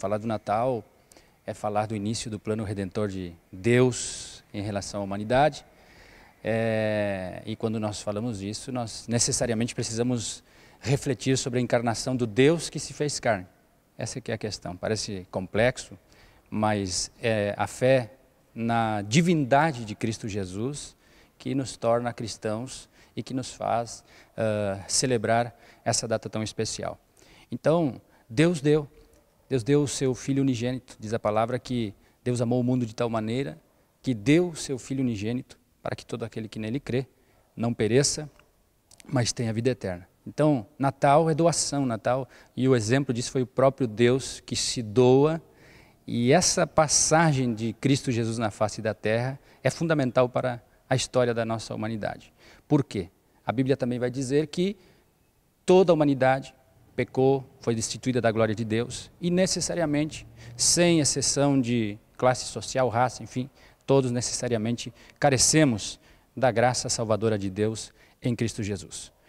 Falar do Natal é falar do início do plano redentor de Deus em relação à humanidade. É, e quando nós falamos isso, nós necessariamente precisamos refletir sobre a encarnação do Deus que se fez carne. Essa que é a questão. Parece complexo, mas é a fé na divindade de Cristo Jesus que nos torna cristãos e que nos faz uh, celebrar essa data tão especial. Então, Deus deu, Deus deu o seu Filho unigênito, diz a palavra que Deus amou o mundo de tal maneira que deu o seu Filho unigênito para que todo aquele que nele crê não pereça, mas tenha vida eterna. Então, Natal é doação, Natal, e o exemplo disso foi o próprio Deus que se doa, e essa passagem de Cristo Jesus na face da terra é fundamental para a história da nossa humanidade. Por quê? A Bíblia também vai dizer que toda a humanidade pecou, foi destituída da glória de Deus, e necessariamente, sem exceção de classe social, raça, enfim, todos necessariamente carecemos da graça salvadora de Deus em Cristo Jesus.